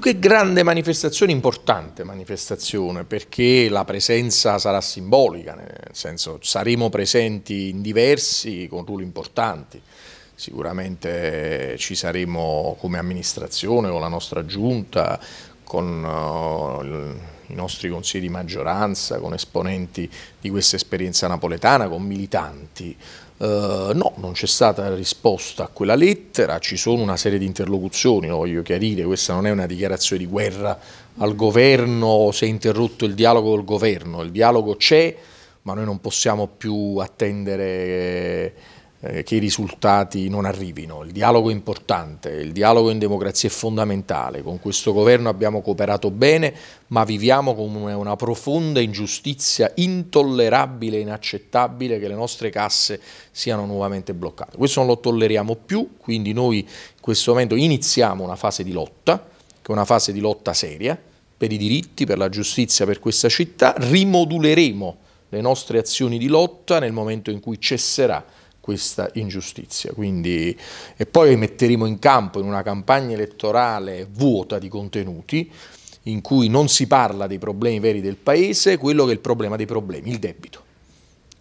che grande manifestazione, importante manifestazione, perché la presenza sarà simbolica, nel senso saremo presenti in diversi con ruoli importanti. Sicuramente ci saremo come amministrazione, con la nostra giunta, con uh, i nostri consigli di maggioranza, con esponenti di questa esperienza napoletana, con militanti. Eh, no, non c'è stata risposta a quella lettera, ci sono una serie di interlocuzioni, lo voglio chiarire, questa non è una dichiarazione di guerra al governo, si è interrotto il dialogo col governo, il dialogo c'è, ma noi non possiamo più attendere eh, che i risultati non arrivino. Il dialogo è importante, il dialogo in democrazia è fondamentale. Con questo governo abbiamo cooperato bene, ma viviamo con una profonda ingiustizia intollerabile e inaccettabile che le nostre casse siano nuovamente bloccate. Questo non lo tolleriamo più, quindi noi in questo momento iniziamo una fase di lotta, che è una fase di lotta seria per i diritti, per la giustizia, per questa città. Rimoduleremo le nostre azioni di lotta nel momento in cui cesserà questa ingiustizia. Quindi, e poi metteremo in campo in una campagna elettorale vuota di contenuti, in cui non si parla dei problemi veri del Paese, quello che è il problema dei problemi, il debito.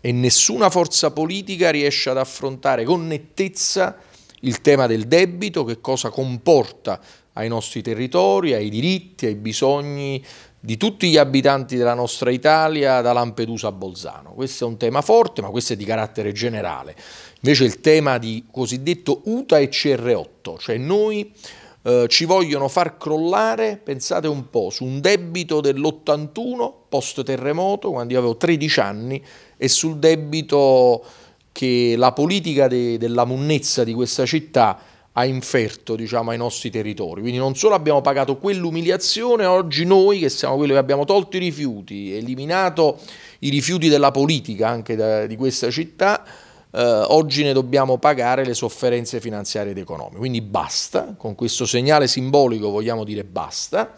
E nessuna forza politica riesce ad affrontare con nettezza il tema del debito, che cosa comporta ai nostri territori, ai diritti, ai bisogni di tutti gli abitanti della nostra Italia da Lampedusa a Bolzano. Questo è un tema forte, ma questo è di carattere generale. Invece il tema di cosiddetto UTA e CR8, cioè noi eh, ci vogliono far crollare, pensate un po', su un debito dell'81 post terremoto, quando io avevo 13 anni, e sul debito che la politica de, della munnezza di questa città ha inferto diciamo, ai nostri territori. Quindi non solo abbiamo pagato quell'umiliazione, oggi noi che siamo quelli che abbiamo tolto i rifiuti, eliminato i rifiuti della politica anche da, di questa città, eh, oggi ne dobbiamo pagare le sofferenze finanziarie ed economiche. Quindi basta, con questo segnale simbolico vogliamo dire basta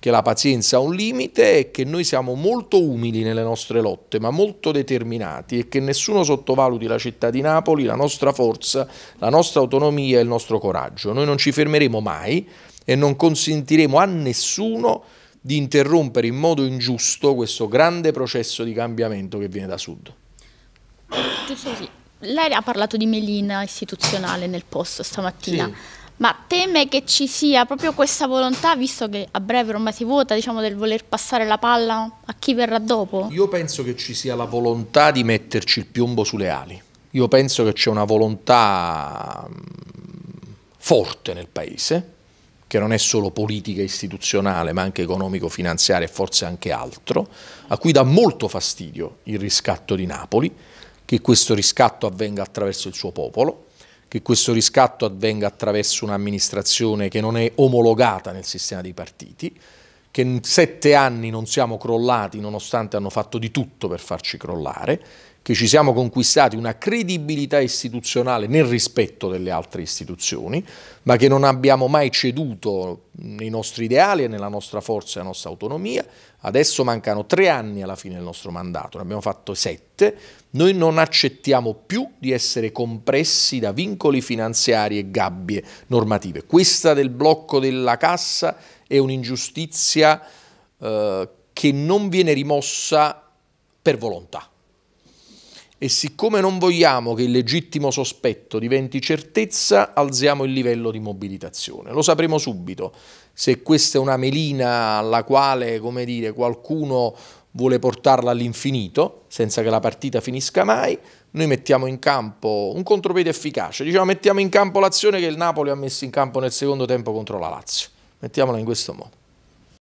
che la pazienza ha un limite e che noi siamo molto umili nelle nostre lotte, ma molto determinati e che nessuno sottovaluti la città di Napoli, la nostra forza, la nostra autonomia e il nostro coraggio. Noi non ci fermeremo mai e non consentiremo a nessuno di interrompere in modo ingiusto questo grande processo di cambiamento che viene da sud. Giusto così. Lei ha parlato di melina istituzionale nel posto stamattina. Sì. Ma teme che ci sia proprio questa volontà, visto che a breve ormai si vota, diciamo, del voler passare la palla a chi verrà dopo? Io penso che ci sia la volontà di metterci il piombo sulle ali. Io penso che c'è una volontà mm, forte nel Paese, che non è solo politica istituzionale, ma anche economico-finanziaria e forse anche altro, a cui dà molto fastidio il riscatto di Napoli, che questo riscatto avvenga attraverso il suo popolo, che questo riscatto avvenga attraverso un'amministrazione che non è omologata nel sistema dei partiti, che in sette anni non siamo crollati nonostante hanno fatto di tutto per farci crollare, che ci siamo conquistati una credibilità istituzionale nel rispetto delle altre istituzioni, ma che non abbiamo mai ceduto nei nostri ideali e nella nostra forza e la nostra autonomia. Adesso mancano tre anni alla fine del nostro mandato, ne abbiamo fatto sette. Noi non accettiamo più di essere compressi da vincoli finanziari e gabbie normative. Questa del blocco della cassa è un'ingiustizia eh, che non viene rimossa per volontà. E siccome non vogliamo che il legittimo sospetto diventi certezza, alziamo il livello di mobilitazione. Lo sapremo subito se questa è una melina alla quale, come dire, qualcuno vuole portarla all'infinito, senza che la partita finisca mai, noi mettiamo in campo un contropiede efficace, diciamo mettiamo in campo l'azione che il Napoli ha messo in campo nel secondo tempo contro la Lazio. Mettiamola in questo modo.